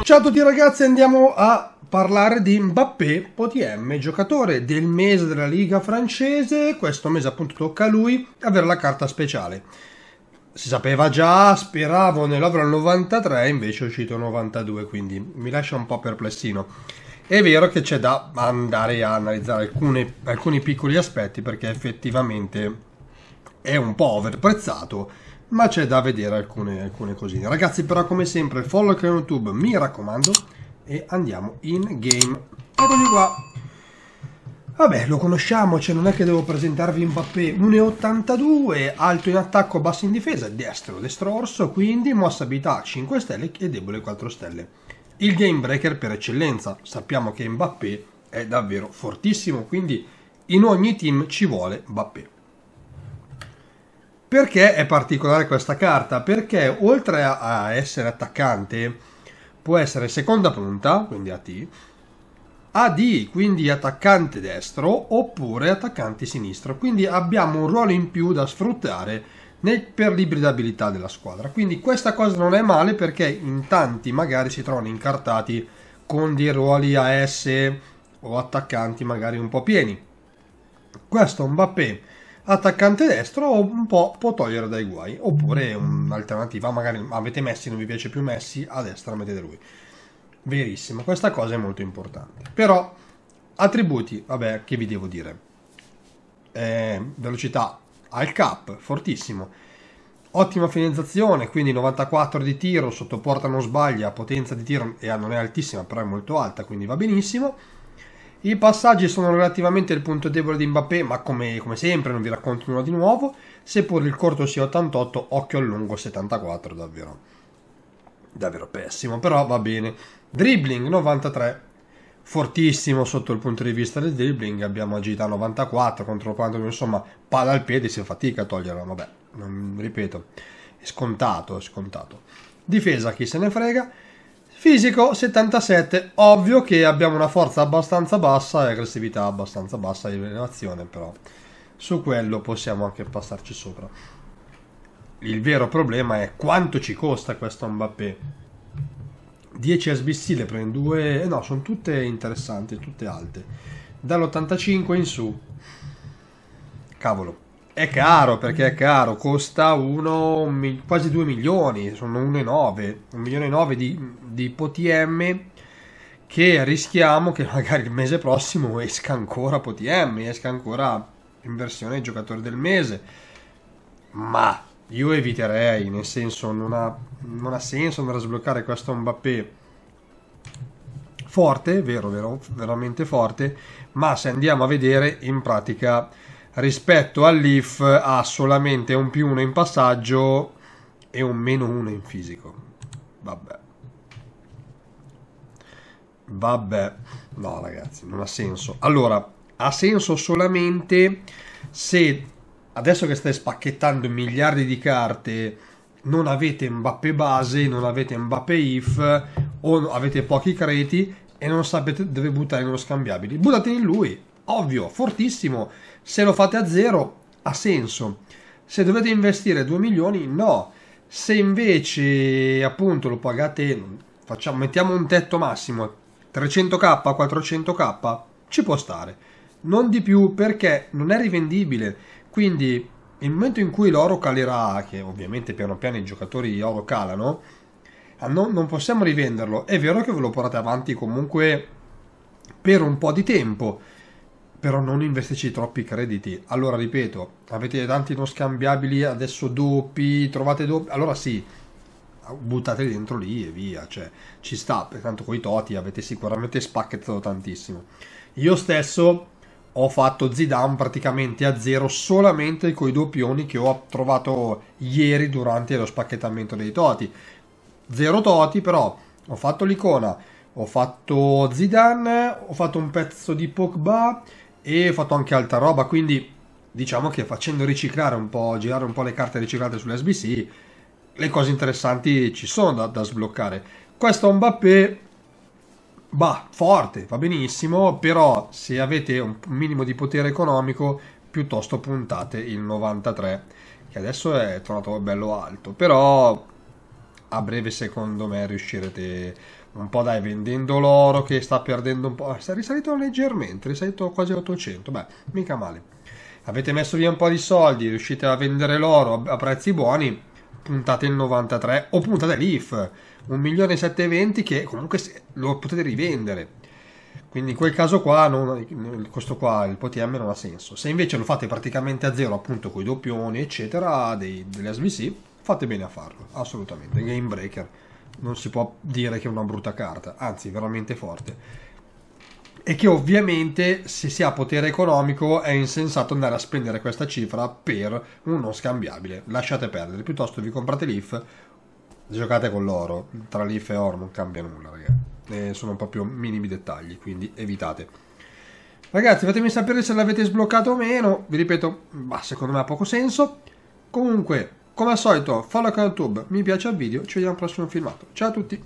Ciao a tutti ragazzi, andiamo a parlare di Mbappé OTM, giocatore del mese della Liga francese. Questo mese appunto tocca a lui avere la carta speciale. Si sapeva già, speravo ne 93, invece è uscito 92, quindi mi lascia un po' perplessino. È vero che c'è da andare a analizzare alcune, alcuni piccoli aspetti perché effettivamente è un po' overprezzato, ma c'è da vedere alcune, alcune cosine. Ragazzi, però come sempre, follow il YouTube, mi raccomando, e andiamo in game. Eccoci qua. Vabbè, lo conosciamo, cioè non è che devo presentarvi Mbappé 1,82, alto in attacco, basso in difesa, destro, destro orso, quindi mossa abilità 5 stelle e debole 4 stelle il game breaker per eccellenza. Sappiamo che Mbappé è davvero fortissimo, quindi in ogni team ci vuole Mbappé. Perché è particolare questa carta? Perché oltre a essere attaccante, può essere seconda punta, quindi AT, AD, quindi attaccante destro, oppure attaccante sinistro. Quindi abbiamo un ruolo in più da sfruttare né per l'ibridabilità della squadra. Quindi questa cosa non è male perché in tanti magari si trovano incartati con dei ruoli AS o attaccanti magari un po' pieni. Questo Mbappé attaccante destro un po' può togliere dai guai, oppure un'alternativa, magari avete Messi, non vi piace più Messi, a destra mettete lui. Verissimo, questa cosa è molto importante. Però attributi, vabbè, che vi devo dire? Eh, velocità al cap, fortissimo. Ottima finalizzazione, quindi 94 di tiro, sotto porta non sbaglia, potenza di tiro non è altissima, però è molto alta, quindi va benissimo. I passaggi sono relativamente il punto debole di Mbappé, ma come, come sempre non vi racconto nulla di nuovo, seppur il corto sia 88, occhio al lungo 74, davvero, davvero pessimo, però va bene. Dribbling 93, fortissimo sotto il punto di vista del dribbling, abbiamo agita 94 contro quanto insomma palla al piede, si fatica a toglierla, vabbè, non, ripeto, è scontato, è scontato. Difesa, chi se ne frega. Fisico 77, ovvio che abbiamo una forza abbastanza bassa e aggressività abbastanza bassa di rilevazione, però su quello possiamo anche passarci sopra. Il vero problema è quanto ci costa questo Mbappé 10 SBC le prendo due, eh no, sono tutte interessanti, tutte alte. Dall'85 in su, cavolo, è caro perché è caro, costa uno, quasi 2 milioni, sono 1,9, 1 milione di, di PTM che rischiamo che magari il mese prossimo esca ancora POTM, esca ancora in versione giocatore del mese, ma io eviterei, nel senso non ha, non ha senso andare a sbloccare questo Mbappé forte, vero, vero, veramente forte, ma se andiamo a vedere in pratica rispetto all'IF ha solamente un più uno in passaggio e un meno uno in fisico. Vabbè. Vabbè. No ragazzi, non ha senso. Allora, ha senso solamente se adesso che stai spacchettando miliardi di carte, non avete Mbappé base, non avete Mbappé if, o avete pochi crediti e non sapete dove buttare uno scambiabile. Buttate in lui, ovvio, fortissimo. Se lo fate a zero, ha senso. Se dovete investire 2 milioni, no. Se invece appunto lo pagate, facciamo, mettiamo un tetto massimo, 300k, 400k, ci può stare. Non di più perché non è rivendibile quindi nel momento in cui l'oro calerà, che ovviamente piano piano i giocatori oro calano, ah, non, non possiamo rivenderlo. È vero che ve lo portate avanti comunque per un po' di tempo, però non investici troppi crediti. Allora, ripeto, avete tanti non scambiabili, adesso doppi, trovate doppi, allora sì, buttate dentro lì e via, cioè ci sta, tanto con i toti avete sicuramente spacchettato tantissimo. Io stesso ho fatto Zidane praticamente a zero solamente con i doppioni che ho trovato ieri durante lo spacchettamento dei Toti. Zero Toti però, ho fatto l'icona, ho fatto Zidane, ho fatto un pezzo di Pogba e ho fatto anche altra roba, quindi diciamo che facendo riciclare un po', girare un po' le carte riciclate sull'SBC, le cose interessanti ci sono da, da sbloccare. Questo è un Mbappé Bah, forte, va benissimo, però se avete un minimo di potere economico piuttosto puntate il 93, che adesso è tornato bello alto, però a breve secondo me riuscirete un po' dai vendendo l'oro che sta perdendo un po', sta ah, risalito leggermente, risalito quasi 800, beh, mica male. Avete messo via un po' di soldi, riuscite a vendere l'oro a prezzi buoni, puntate il 93 o puntate Leaf 1.720 che comunque lo potete rivendere quindi in quel caso qua non, questo qua il PTM non ha senso se invece lo fate praticamente a zero appunto con i doppioni eccetera dei, delle SBC fate bene a farlo assolutamente game breaker non si può dire che è una brutta carta anzi veramente forte e che ovviamente se si ha potere economico è insensato andare a spendere questa cifra per uno scambiabile. Lasciate perdere, piuttosto vi comprate l'IF, giocate con l'oro, tra l'IF e oro non cambia nulla, ragazzi. Eh, sono proprio minimi dettagli, quindi evitate. Ragazzi, fatemi sapere se l'avete sbloccato o meno, vi ripeto, bah, secondo me ha poco senso. Comunque, come al solito, follow account YouTube, mi piace il video, ci vediamo al prossimo filmato. Ciao a tutti!